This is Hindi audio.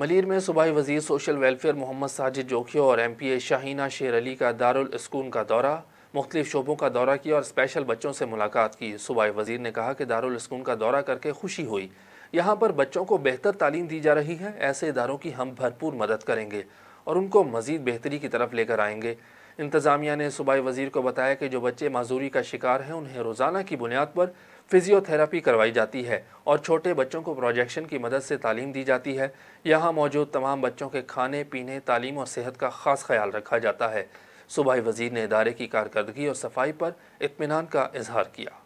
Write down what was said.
मलिर में सूबाई वजीर सोशल वेलफेयर मोहम्मद साजिद जोखियो और एम पी ए शाहीना शेर अली का दारकून का दौरा मुख्तलिफ शोबों का दौरा किया और स्पेशल बच्चों से मुलाकात की सूबाई वजीर ने कहा कि दारकून का दौरा करके खुशी हुई यहाँ पर बच्चों को बेहतर तालीम दी जा रही है ऐसे इदारों की हम भरपूर मदद करेंगे और उनको मज़ीद बेहतरी की तरफ लेकर आएंगे इंतज़ामिया ने सूबाई वजीर को बताया कि जो बच्चे माजूरी का शिकार हैं उन्हें रोज़ाना की बुनियाद पर फिजियोथेरापी करवाई जाती है और छोटे बच्चों को प्रोजेक्शन की मदद से तालीम दी जाती है यहाँ मौजूद तमाम बच्चों के खाने पीने तालीम और सेहत का ख़ास ख्याल रखा जाता है सूबाई वजीर ने इदारे की कारकर्दगी और सफाई पर इतमान का इजहार किया